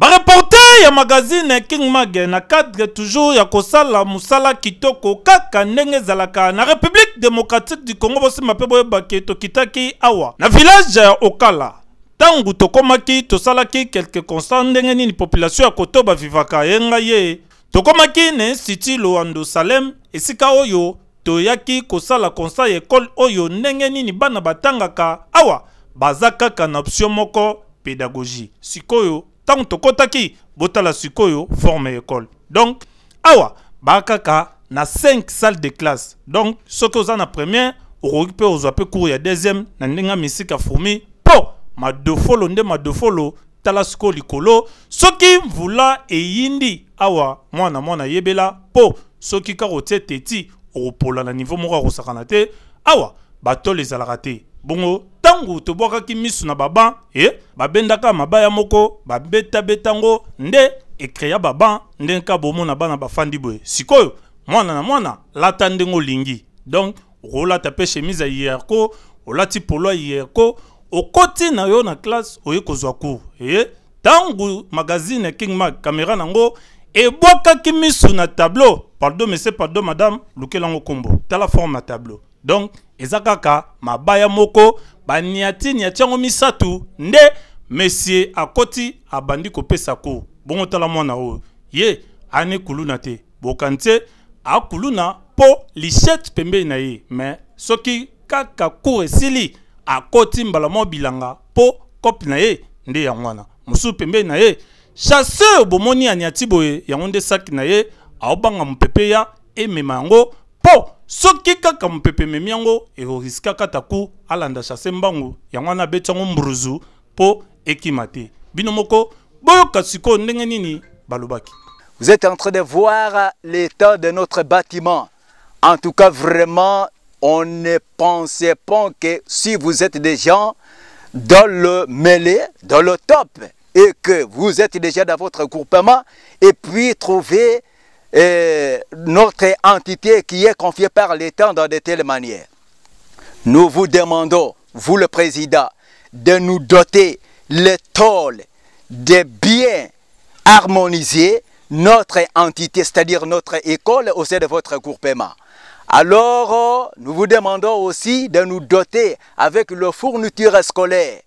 bareporter ya magazine king mag na cadre toujours ya kosala mosala kitoko kaka ndenge ezalaka na république démocratique du congo bosimba mpe boyebake tokitaki awa na village ya okala ntango tokomaki tosalaki quelque constat ndenge nini population ya koto bavivaka yenga ye tokomaki na institut loando salem esika oyo toyaki kosala constat ya ekole oyo ndenge nini bana batangaka awa baza kaka na option moko pédagogie sikoyo y tokotaki botala sikoyo forme école. donc awa Bakaka, na 5 salles de classe donc soki na première okoki ozwa cour ya deuxième na ndenge misika fourmi po defolo nde madefolo tala sikoyo likolo soki mvula awa mwana mwana yebela po, soki kaka otie teti okopola na niveau moko te awa batole ezalaka te bongo ntango tobwakaki miso na baban e babendaka mabaya moko babetabetango nde ekreya baban nde nka bomona bana bafandi boye sikoyo mwana na mwana lata ndenge olingi donk okolata mpe chemise ya yiyako olati polo ya yiyako okoti na yo na classe oye kozwa cour e ntango magazine ya king mark kamera nango ebwakaki miso na tableau pardon monsieur pardon madame lukelango nkombo tala forme ya tableau donc eza kaka mabaya moko baniatiniat yango misato nde mesie akoti abandi kopesa ko bongo tala mwana oyo ye ani kuluna te bokan te akuluna mpo lichette pembeni na ye me soki kaka cour esili akoti mbala moko bilanga mpo kope na ye nde yango wana mosusu pembeni na ye chasseur bomoni aniati boye yango nde saki na ye aobanga mopepe ya emema yango mpo soki kaka mepememi yango ekoriskaka ta ku alanda chase mbangu yango wana abeti yango mburuzu mpo ekima te bino moko boyoka sikoyo ndenge nini balobaki vous êtes en train de voir l'état de notre bâtiment en tout cas vraiment on ne pensait pas que si vous êtes des gens dans le mêlé, dans le top, et que vous êtes déjà dans votre groupement, et puis trouver et notre entité qui est confiée par l'État dans de telles manières. Nous vous demandons, vous le Président, de nous doter les tôle des biens harmonisés, notre entité, c'est-à-dire notre école au sein de votre groupement. Alors, nous vous demandons aussi de nous doter avec le fourniture scolaire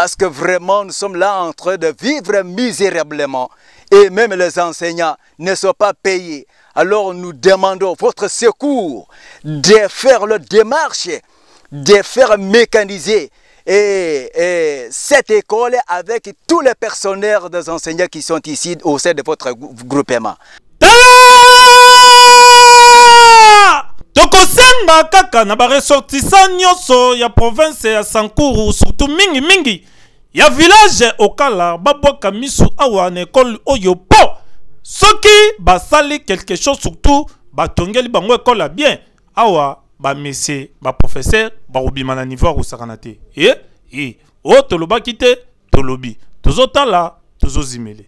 parce que vraiment, nous sommes là en train de vivre misérablement. Et même les enseignants ne sont pas payés. Alors nous demandons votre secours de faire la démarche, de faire mécaniser et, cette école avec tous les personnels des enseignants qui sont ici au sein de votre groupement. Ba kaka na baressortissant nyonso ya province ya sankuru surtout mingi ya village okala baboka misu awa na ekole oyo soki basali quelque chose surtout batongeli bango école ya bien awa bamese baprofeser bakobima na niveau akosakana te e to loba tolobaki te tolobi tozotala zimeli.